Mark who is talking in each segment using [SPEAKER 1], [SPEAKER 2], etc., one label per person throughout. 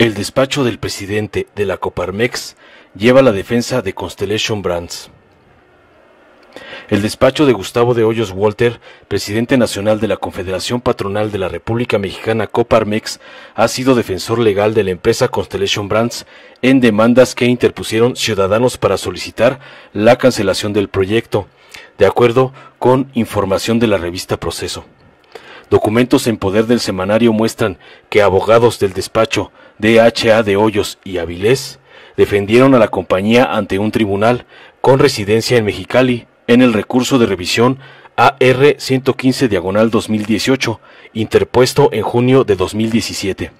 [SPEAKER 1] El despacho del presidente de la Coparmex lleva la defensa de Constellation Brands. El despacho de Gustavo de Hoyos Walter, presidente nacional de la Confederación Patronal de la República Mexicana Coparmex, ha sido defensor legal de la empresa Constellation Brands en demandas que interpusieron ciudadanos para solicitar la cancelación del proyecto, de acuerdo con información de la revista Proceso. Documentos en poder del semanario muestran que abogados del despacho DHA de Hoyos y Avilés defendieron a la compañía ante un tribunal con residencia en Mexicali en el recurso de revisión AR 115 diagonal 2018 interpuesto en junio de 2017.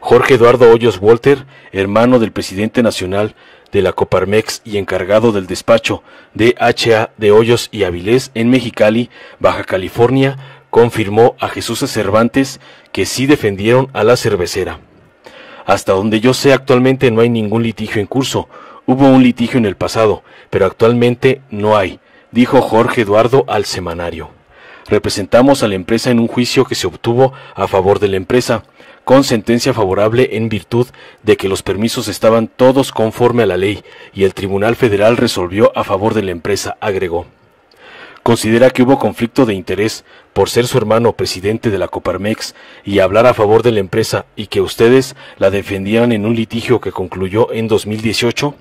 [SPEAKER 1] Jorge Eduardo Hoyos Walter, hermano del presidente nacional de la Coparmex y encargado del despacho DHA de Hoyos y Avilés en Mexicali, Baja California, confirmó a Jesús Cervantes que sí defendieron a la cervecera. Hasta donde yo sé actualmente no hay ningún litigio en curso. Hubo un litigio en el pasado, pero actualmente no hay, dijo Jorge Eduardo al semanario. Representamos a la empresa en un juicio que se obtuvo a favor de la empresa, con sentencia favorable en virtud de que los permisos estaban todos conforme a la ley y el Tribunal Federal resolvió a favor de la empresa, agregó considera que hubo conflicto de interés por ser su hermano presidente de la Coparmex y hablar a favor de la empresa y que ustedes la defendían en un litigio que concluyó en 2018?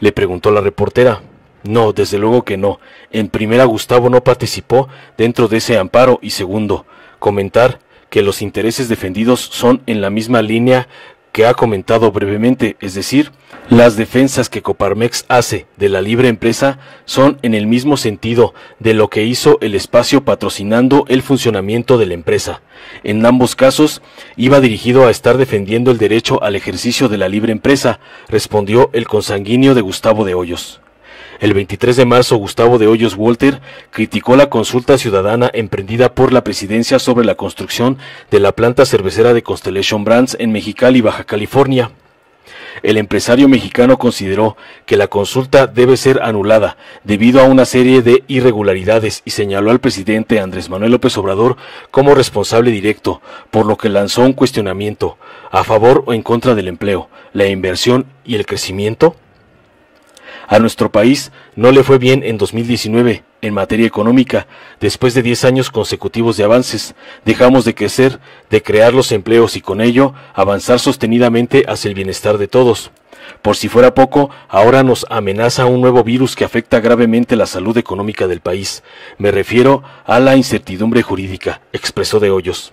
[SPEAKER 1] Le preguntó la reportera. No, desde luego que no. En primera, Gustavo no participó dentro de ese amparo y segundo, comentar que los intereses defendidos son en la misma línea que ha comentado brevemente, es decir, las defensas que Coparmex hace de la libre empresa son en el mismo sentido de lo que hizo el espacio patrocinando el funcionamiento de la empresa. En ambos casos, iba dirigido a estar defendiendo el derecho al ejercicio de la libre empresa, respondió el consanguíneo de Gustavo de Hoyos. El 23 de marzo, Gustavo de Hoyos Walter criticó la consulta ciudadana emprendida por la presidencia sobre la construcción de la planta cervecera de Constellation Brands en Mexicali, Baja California. El empresario mexicano consideró que la consulta debe ser anulada debido a una serie de irregularidades y señaló al presidente Andrés Manuel López Obrador como responsable directo, por lo que lanzó un cuestionamiento a favor o en contra del empleo, la inversión y el crecimiento. A nuestro país no le fue bien en 2019 en materia económica. Después de 10 años consecutivos de avances, dejamos de crecer, de crear los empleos y con ello avanzar sostenidamente hacia el bienestar de todos. Por si fuera poco, ahora nos amenaza un nuevo virus que afecta gravemente la salud económica del país. Me refiero a la incertidumbre jurídica, expresó de Hoyos.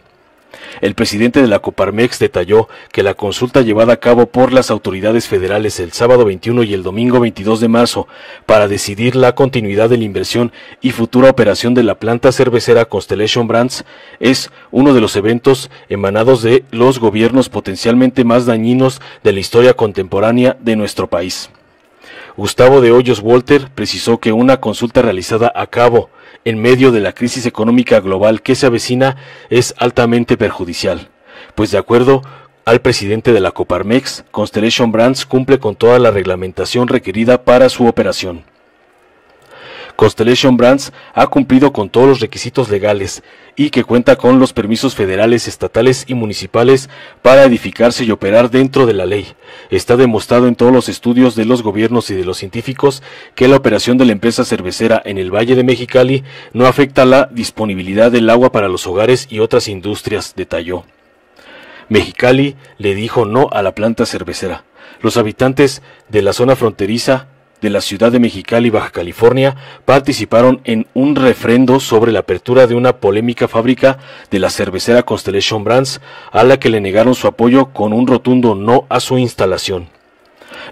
[SPEAKER 1] El presidente de la Coparmex detalló que la consulta llevada a cabo por las autoridades federales el sábado 21 y el domingo 22 de marzo para decidir la continuidad de la inversión y futura operación de la planta cervecera Constellation Brands es uno de los eventos emanados de los gobiernos potencialmente más dañinos de la historia contemporánea de nuestro país. Gustavo de Hoyos Walter precisó que una consulta realizada a cabo en medio de la crisis económica global que se avecina es altamente perjudicial, pues de acuerdo al presidente de la Coparmex, Constellation Brands cumple con toda la reglamentación requerida para su operación. Constellation Brands ha cumplido con todos los requisitos legales y que cuenta con los permisos federales, estatales y municipales para edificarse y operar dentro de la ley. Está demostrado en todos los estudios de los gobiernos y de los científicos que la operación de la empresa cervecera en el Valle de Mexicali no afecta la disponibilidad del agua para los hogares y otras industrias, detalló. Mexicali le dijo no a la planta cervecera. Los habitantes de la zona fronteriza de la ciudad de Mexicali, Baja California, participaron en un refrendo sobre la apertura de una polémica fábrica de la cervecera Constellation Brands, a la que le negaron su apoyo con un rotundo no a su instalación.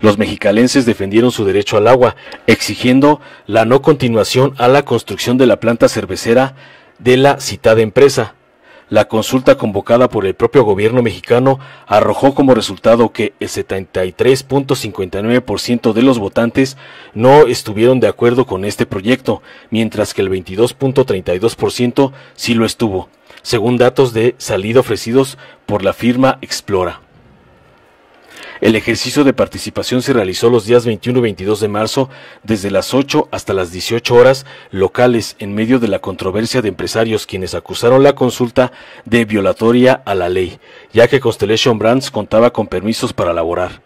[SPEAKER 1] Los mexicalenses defendieron su derecho al agua, exigiendo la no continuación a la construcción de la planta cervecera de la citada empresa, la consulta convocada por el propio gobierno mexicano arrojó como resultado que el 73.59% de los votantes no estuvieron de acuerdo con este proyecto, mientras que el 22.32% sí lo estuvo, según datos de salida ofrecidos por la firma Explora. El ejercicio de participación se realizó los días 21 y 22 de marzo desde las 8 hasta las 18 horas locales en medio de la controversia de empresarios quienes acusaron la consulta de violatoria a la ley, ya que Constellation Brands contaba con permisos para laborar.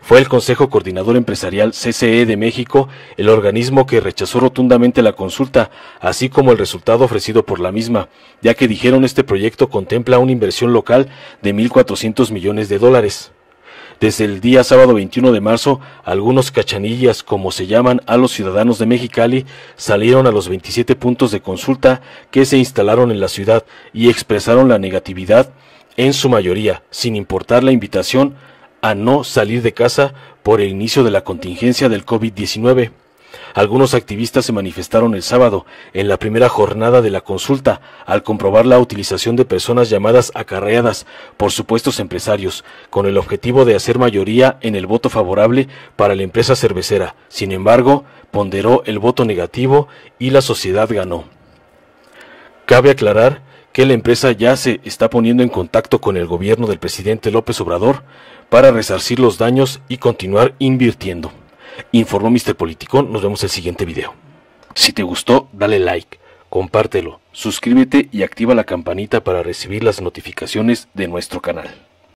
[SPEAKER 1] Fue el Consejo Coordinador Empresarial CCE de México el organismo que rechazó rotundamente la consulta, así como el resultado ofrecido por la misma, ya que dijeron este proyecto contempla una inversión local de 1.400 millones de dólares. Desde el día sábado 21 de marzo, algunos cachanillas, como se llaman a los ciudadanos de Mexicali, salieron a los 27 puntos de consulta que se instalaron en la ciudad y expresaron la negatividad, en su mayoría, sin importar la invitación, a no salir de casa por el inicio de la contingencia del COVID-19. Algunos activistas se manifestaron el sábado en la primera jornada de la consulta al comprobar la utilización de personas llamadas acarreadas por supuestos empresarios, con el objetivo de hacer mayoría en el voto favorable para la empresa cervecera. Sin embargo, ponderó el voto negativo y la sociedad ganó. Cabe aclarar que la empresa ya se está poniendo en contacto con el gobierno del presidente López Obrador para resarcir los daños y continuar invirtiendo. Informó Mr. Politicón, nos vemos en el siguiente video. Si te gustó, dale like, compártelo, suscríbete y activa la campanita para recibir las notificaciones de nuestro canal.